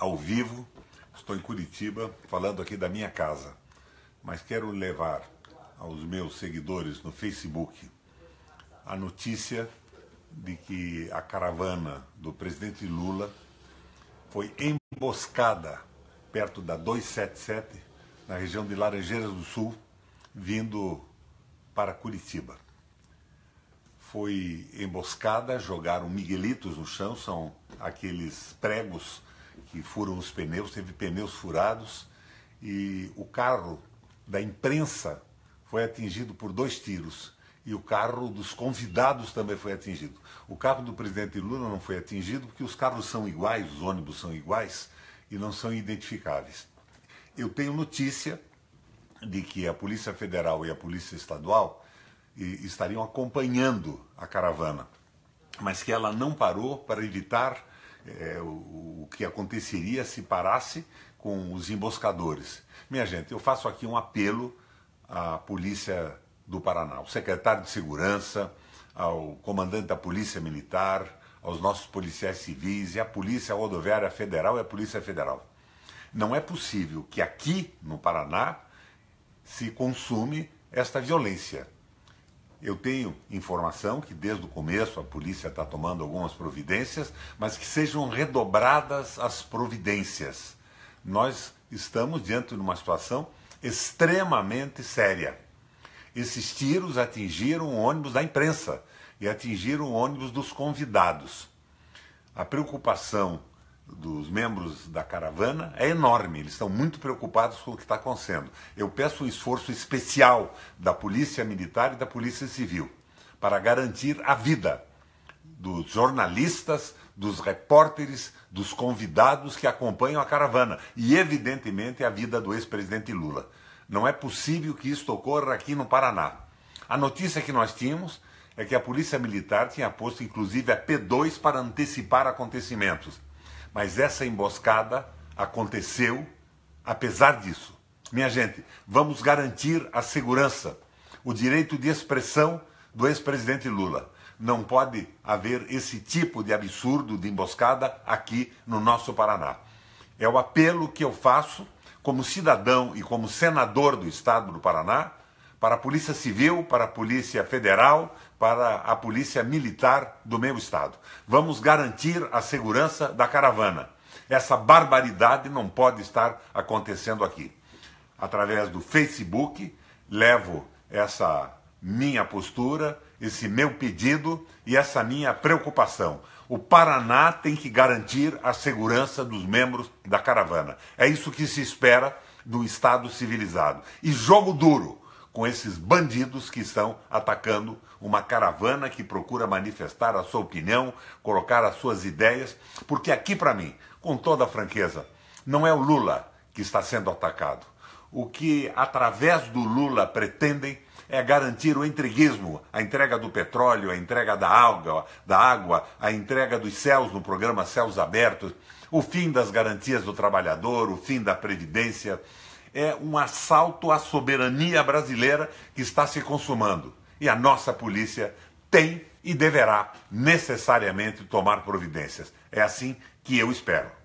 ao vivo. Estou em Curitiba, falando aqui da minha casa. Mas quero levar aos meus seguidores no Facebook a notícia de que a caravana do presidente Lula foi emboscada perto da 277, na região de Laranjeiras do Sul, vindo para Curitiba. Foi emboscada, jogaram miguelitos no chão, são aqueles pregos que furam os pneus, teve pneus furados e o carro da imprensa foi atingido por dois tiros e o carro dos convidados também foi atingido. O carro do presidente Lula não foi atingido porque os carros são iguais, os ônibus são iguais e não são identificáveis. Eu tenho notícia de que a Polícia Federal e a Polícia Estadual estariam acompanhando a caravana, mas que ela não parou para evitar é, o, o que aconteceria se parasse com os emboscadores. Minha gente, eu faço aqui um apelo à Polícia do Paraná, ao secretário de Segurança, ao comandante da Polícia Militar, aos nossos policiais civis e à Polícia Rodoviária Federal e à Polícia Federal. Não é possível que aqui no Paraná se consume esta violência. Eu tenho informação que desde o começo a polícia está tomando algumas providências, mas que sejam redobradas as providências. Nós estamos diante de uma situação extremamente séria. Esses tiros atingiram o ônibus da imprensa e atingiram o ônibus dos convidados. A preocupação dos membros da caravana é enorme, eles estão muito preocupados com o que está acontecendo. Eu peço um esforço especial da Polícia Militar e da Polícia Civil para garantir a vida dos jornalistas, dos repórteres, dos convidados que acompanham a caravana e, evidentemente, a vida do ex-presidente Lula. Não é possível que isso ocorra aqui no Paraná. A notícia que nós tínhamos é que a Polícia Militar tinha posto, inclusive, a P2 para antecipar acontecimentos mas essa emboscada aconteceu apesar disso. Minha gente, vamos garantir a segurança, o direito de expressão do ex-presidente Lula. Não pode haver esse tipo de absurdo de emboscada aqui no nosso Paraná. É o apelo que eu faço como cidadão e como senador do estado do Paraná para a Polícia Civil, para a Polícia Federal, para a Polícia Militar do meu estado. Vamos garantir a segurança da caravana. Essa barbaridade não pode estar acontecendo aqui. Através do Facebook, levo essa minha postura, esse meu pedido e essa minha preocupação. O Paraná tem que garantir a segurança dos membros da caravana. É isso que se espera do Estado civilizado. E jogo duro com esses bandidos que estão atacando uma caravana que procura manifestar a sua opinião, colocar as suas ideias, porque aqui para mim, com toda franqueza, não é o Lula que está sendo atacado. O que através do Lula pretendem é garantir o entreguismo, a entrega do petróleo, a entrega da água, da água, a entrega dos céus no programa Céus Abertos, o fim das garantias do trabalhador, o fim da previdência, é um assalto à soberania brasileira que está se consumando. E a nossa polícia tem e deverá necessariamente tomar providências. É assim que eu espero.